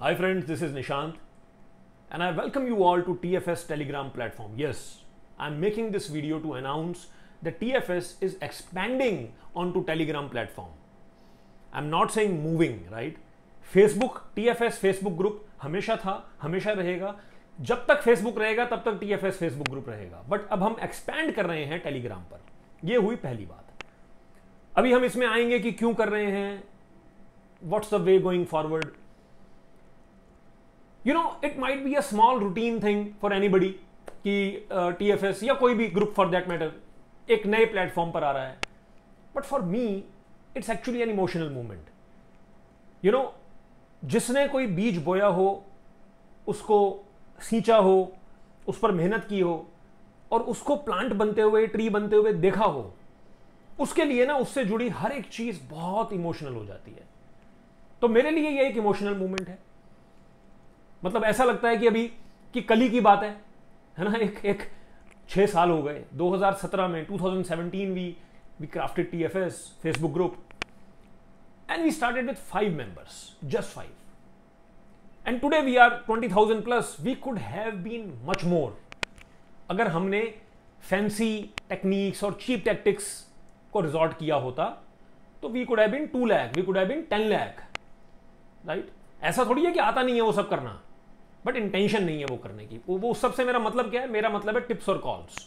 Hi friends, this is Nishant and I welcome you all to TFS Telegram platform. Yes, I'm making this video to announce that TFS is expanding onto Telegram platform. I'm not saying moving, right? Facebook, TFS Facebook group हमेशा था, हमेशा रहेगा. जब तक Facebook रहेगा तब तक TFS Facebook group रहेगा. But अब हम expand कर रहे हैं Telegram पर. ये हुई पहली बात. अभी हम इसमें आएंगे कि क्यों कर रहे हैं, what's the way going forward, you know it might be a small routine thing for anybody कि टी एफ एस या कोई भी ग्रुप फॉर दैट मैटर एक नए प्लेटफॉर्म पर आ रहा है but for me it's actually an emotional movement you know जिसने कोई बीज बोया हो उसको सींचा हो उस पर मेहनत की हो और उसको प्लांट बनते हुए ट्री बनते हुए देखा हो उसके लिए ना उससे जुड़ी हर एक चीज बहुत इमोशनल हो जाती है तो मेरे लिए ये एक इमोशनल मूवमेंट है मतलब ऐसा लगता है कि अभी कि कली की बात है है ना एक एक छः साल हो गए 2017 में 2017 we we crafted T F S Facebook group and we started with five members just five and today we are 20,000 plus we could have been much more अगर हमने फैंसी टेक्निक्स और चीप टैक्टिक्स को resort किया होता तो we could have been two lakh we could have been ten lakh right ऐसा थोड़ी है कि आता नहीं है वो सब करना बट इंटेंशन नहीं है वो करने की वो वो सबसे मेरा मतलब क्या है मेरा मतलब है टिप्स और कॉल्स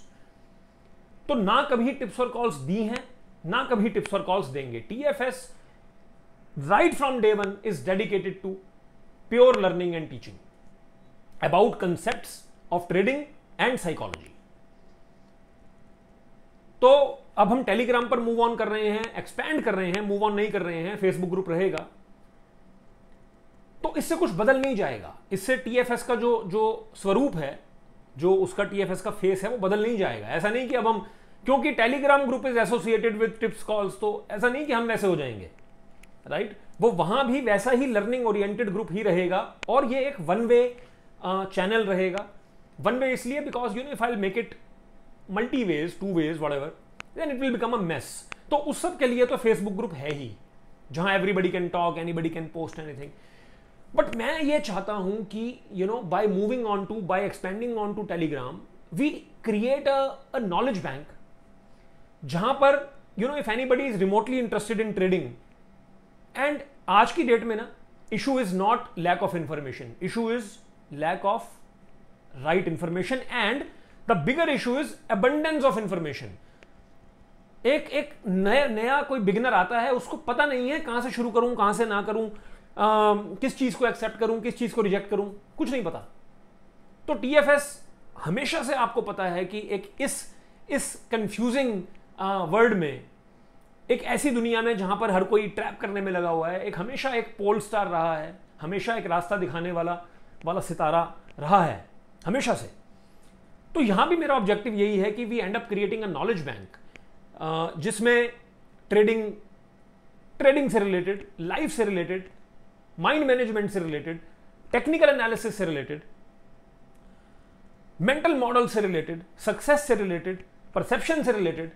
तो ना कभी टिप्स और कॉल्स दी हैं ना कभी टिप्स और कॉल्स देंगे TFS right from day one is dedicated to pure learning and teaching about concept of trading and psychology तो अब हम टेलीग्राम पर मूव ऑन कर रहे हैं एक्सपैंड कर रहे हैं मूव ऑन नहीं कर रहे हैं फेसबुक ग्रुप रहेगा तो इससे कुछ बदल नहीं जाएगा इससे टीएफएस का जो जो स्वरूप है जो उसका टीएफएस का फेस है वो बदल नहीं जाएगा ऐसा नहीं कि अब हम क्योंकि Telegram group is associated with tips calls तो ऐसा नहीं कि हम वैसे हो जाएंगे राइट वो वहां भी वैसा ही लर्निंग ओरिएंटेड ग्रुप ही रहेगा और ये एक वन वे चैनल रहेगा वन वे इसलिए because you know if I make it multi ways two ways whatever then it will become a mess तो उस सब के लिए तो फेसबुक ग्रुप है ही जहां everybody can talk anybody can post anything but मैं ये चाहता हूं कि you know by moving on to by expanding on to Telegram we create a knowledge bank जहां पर you know if anybody is remotely interested in trading and आज की date में ना issue is not lack of information issue is lack of right information and the bigger issue is abundance of information एक एक नया नया कोई beginner आता है उसको पता नहीं है कहां से शुरू करूं कहां से ना करूं किस चीज़ को एक्सेप्ट करूं किस चीज़ को रिजेक्ट करूं कुछ नहीं पता तो टी हमेशा से आपको पता है कि एक इस इस कंफ्यूजिंग वर्ल्ड में एक ऐसी दुनिया में जहां पर हर कोई ट्रैप करने में लगा हुआ है एक हमेशा एक पोल स्टार रहा है हमेशा एक रास्ता दिखाने वाला वाला सितारा रहा है हमेशा से तो यहां भी मेरा ऑब्जेक्टिव यही है कि we end up creating a knowledge bank जिसमें ट्रेडिंग ट्रेडिंग से रिलेटेड लाइफ से रिलेटेड माइंड मैनेजमेंट से रिलेटेड टेक्निकल एनालिसिस से रिलेटेड मेंटल मॉडल से रिलेटेड सक्सेस से रिलेटेड परसेप्शन से रिलेटेड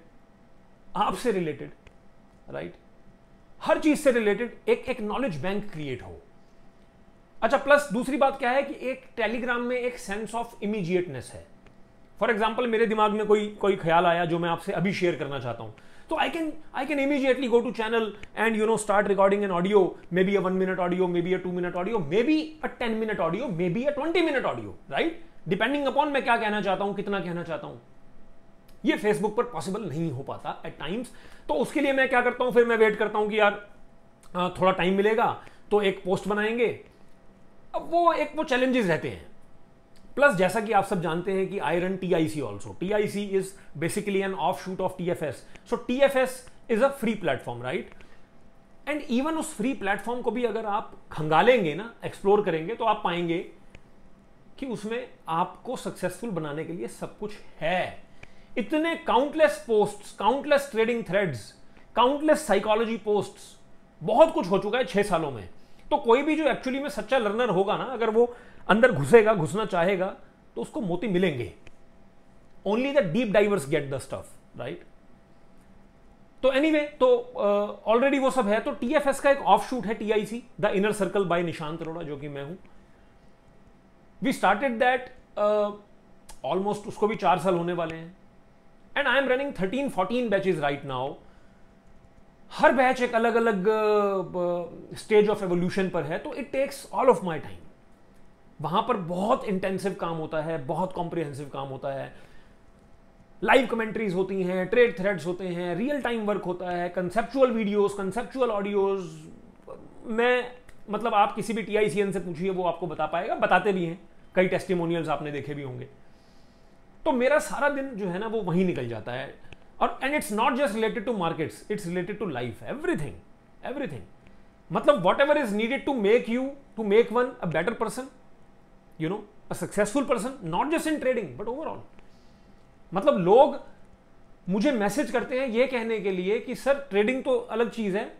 आपसे रिलेटेड राइट हर चीज से रिलेटेड एक एक नॉलेज बैंक क्रिएट हो अच्छा प्लस दूसरी बात क्या है कि एक टेलीग्राम में एक सेंस ऑफ इमीजिएटनेस है फॉर एग्जाम्पल मेरे दिमाग में कोई कोई ख्याल आया जो मैं आपसे अभी शेयर करना चाहता हूं तो I can I can immediately go to channel and you know start recording an audio maybe a one minute audio maybe a two minute audio maybe a ten minute audio maybe a twenty minute audio right depending upon मैं क्या कहना चाहता हूं कितना कहना चाहता हूं ये फेसबुक पर पॉसिबल नहीं हो पाता एट टाइम्स तो उसके लिए मैं क्या करता हूं फिर मैं वेट करता हूं कि यार थोड़ा टाइम मिलेगा तो एक पोस्ट बनाएंगे अब वो एक वो चैलेंजेस रहते हैं प्लस जैसा कि आप सब जानते हैं कि I run T I C also T I C is basically an offshoot of T F S so T F S is a free platform right and even उस फ्री प्लेटफॉर्म को भी अगर आप खंगालेंगे ना एक्सप्लोर करेंगे तो आप पाएंगे कि उसमें आपको सक्सेसफुल बनाने के लिए सब कुछ है इतने countless post countless trading threads countless psychology post बहुत कुछ हो चुका है छह सालों में तो कोई भी जो एक्चुअली में सच्चा लर्नर होगा ना अगर वो अंदर घुसेगा घुसना चाहेगा तो उसको मोती मिलेंगे only the deep divers get the stuff right तो एनी anyway, तो ऑलरेडी uh, वो सब है तो टीएफएस का एक ऑफ शूट है TIC the inner circle by Nishant Arora जो कि मैं हूं वी स्टार्टेड दैट ऑलमोस्ट उसको भी चार साल होने वाले हैं and I am running thirteen fourteen batches right now हर बैच एक अलग अलग स्टेज ऑफ एवोल्यूशन पर है तो it takes all of my time वहां पर बहुत इंटेंसिव काम होता है बहुत कॉम्प्रिहेंसिव काम होता है लाइव कमेंट्रीज होती हैं ट्रेड थ्रेड्स होते हैं रियल टाइम वर्क होता है कंसेप्चुअल वीडियोस कंसेप्चुअल ऑडियोज मैं मतलब आप किसी भी टी आई सी एन से पूछिए वो आपको बता पाएगा बताते भी हैं कई टेस्टिमोनियल्स आपने देखे भी होंगे तो मेरा सारा दिन जो है ना वो वहीं निकल जाता है और and it's not just related to markets it's related to life everything everything मतलब whatever is needed to make you to make one a better person you know a successful person not just in trading but overall मतलब लोग मुझे message करते हैं ये कहने के लिए कि सर ट्रेडिंग तो अलग चीज़ है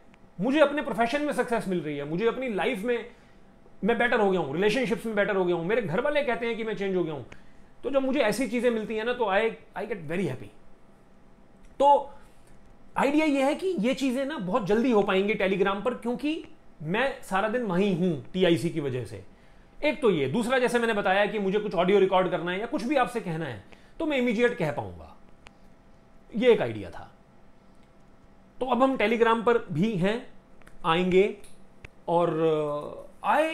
मुझे अपने प्रोफेशन में सक्सेस मिल रही है मुझे अपनी लाइफ में मैं बेटर हो गया हूँ रिलेशनशिप्स में बेटर हो गया हूँ मेरे घर वाले कहते हैं कि मैं चेंज हो गया हूँ तो जब मुझे ऐसी चीज़ें मिलती हैं ना तो I I get very happy तो आइडिया यह है कि ये चीजें ना बहुत जल्दी हो पाएंगी टेलीग्राम पर क्योंकि मैं सारा दिन वहीं हूं टीआईसी की वजह से एक तो ये दूसरा जैसे मैंने बताया कि मुझे कुछ ऑडियो रिकॉर्ड करना है या कुछ भी आपसे कहना है तो मैं इमीजिएट कह पाऊंगा ये एक आइडिया था तो अब हम टेलीग्राम पर भी हैं आएंगे और I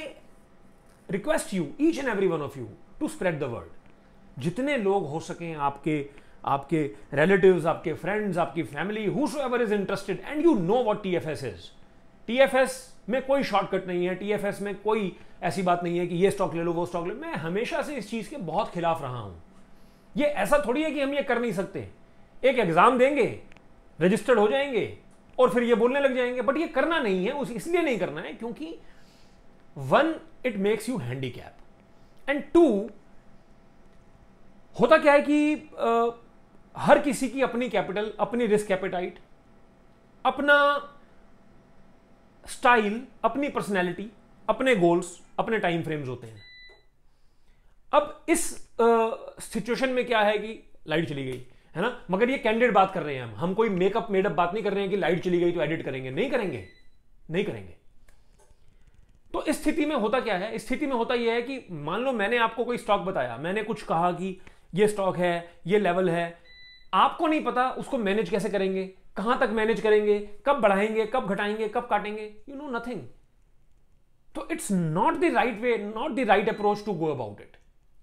request you each and every one of you to spread the word जितने लोग हो सकें आपके आपके रिलेटिव आपके फ्रेंड्स आपकी family whoever is interested and you know what T F S is T F S में कोई शॉर्टकट नहीं है टी एफ एस में कोई ऐसी बात नहीं है कि ये स्टॉक ले लो वो स्टॉक ले लो मैं हमेशा से इस चीज़ के बहुत खिलाफ रहा हूं ये ऐसा थोड़ी है कि हम ये कर नहीं सकते एक एग्ज़ाम देंगे रजिस्टर्ड हो जाएंगे और फिर ये बोलने लग जाएंगे बट ये करना नहीं है उस इसलिए नहीं करना है क्योंकि one it makes you handicap and two होता क्या है कि आ, हर किसी की अपनी कैपिटल अपनी रिस्क कैपिटाइट अपना स्टाइल अपनी पर्सनैलिटी अपने गोल्स अपने टाइम फ्रेम्स होते हैं अब इस सिचुएशन में क्या है कि लाइट चली गई है ना मगर ये कैंडिडेट बात कर रहे हैं हम हम कोई मेकअप मेडअप बात नहीं कर रहे हैं कि लाइट चली गई तो एडिट करेंगे नहीं करेंगे नहीं करेंगे तो इस स्थिति में होता क्या है स्थिति में होता यह है कि मान लो मैंने आपको कोई स्टॉक बताया मैंने कुछ कहा कि ये स्टॉक है ये लेवल है आपको नहीं पता उसको मैनेज कैसे करेंगे कहां तक मैनेज करेंगे कब बढ़ाएंगे कब घटाएंगे कब काटेंगे यू नो नथिंग तो it's not the right way not the right approach to go about it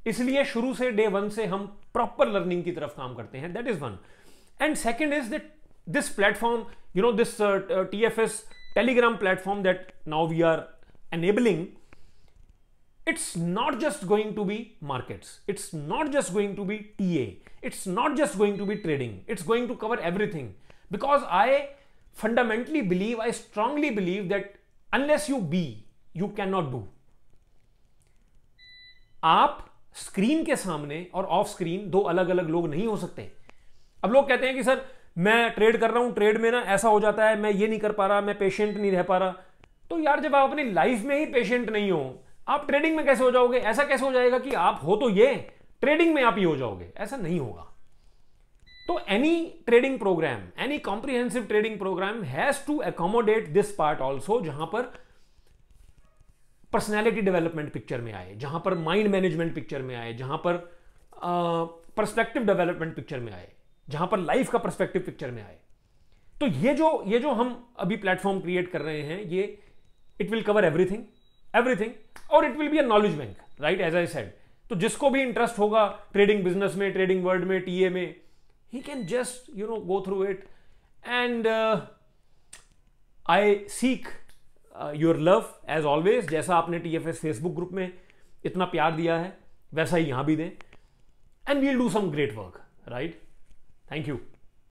इसलिए शुरू से डे वन से हम प्रॉपर लर्निंग की तरफ काम करते हैं that is one and second is that this platform you know this T F S Telegram platform that now we are enabling it's not just going to be markets it's not just going to be ta it's not just going to be trading it's going to cover everything because i fundamentally believe i strongly believe that unless you be you cannot do आप screen के सामने और of screen दो अलग अलग लोग नहीं हो सकते अब लोग कहते हैं कि सर मैं ट्रेड कर रहा हूं ट्रेड में ना ऐसा हो जाता है मैं ये नहीं कर पा रहा मैं पेशेंट नहीं रह पा रहा तो यार जब आप अपनी लाइफ में ही पेशेंट नहीं हो आप ट्रेडिंग में कैसे हो जाओगे ऐसा कैसे हो जाएगा कि आप हो तो ये ट्रेडिंग में आप ही हो जाओगे ऐसा नहीं होगा तो any trading program any comprehensive trading program has to accommodate this part also जहां पर पर्सनैलिटी डेवलपमेंट पिक्चर में आए जहां पर माइंड मैनेजमेंट पिक्चर में आए जहां पर परस्पेक्टिव डेवलपमेंट पिक्चर में आए जहां पर लाइफ का परस्पेक्टिव पिक्चर में आए तो ये जो ये जो हम अभी प्लेटफॉर्म क्रिएट कर रहे हैं ये it will cover everything everything और it will be a knowledge bank right as I said तो जिसको भी इंटरेस्ट होगा ट्रेडिंग बिजनेस में ट्रेडिंग वर्ल्ड में टीए में he can just you know go through it and I seek your love as always जैसा आपने T F S Facebook group में इतना प्यार दिया है वैसा ही यहां भी दें and we'll do some great work right thank you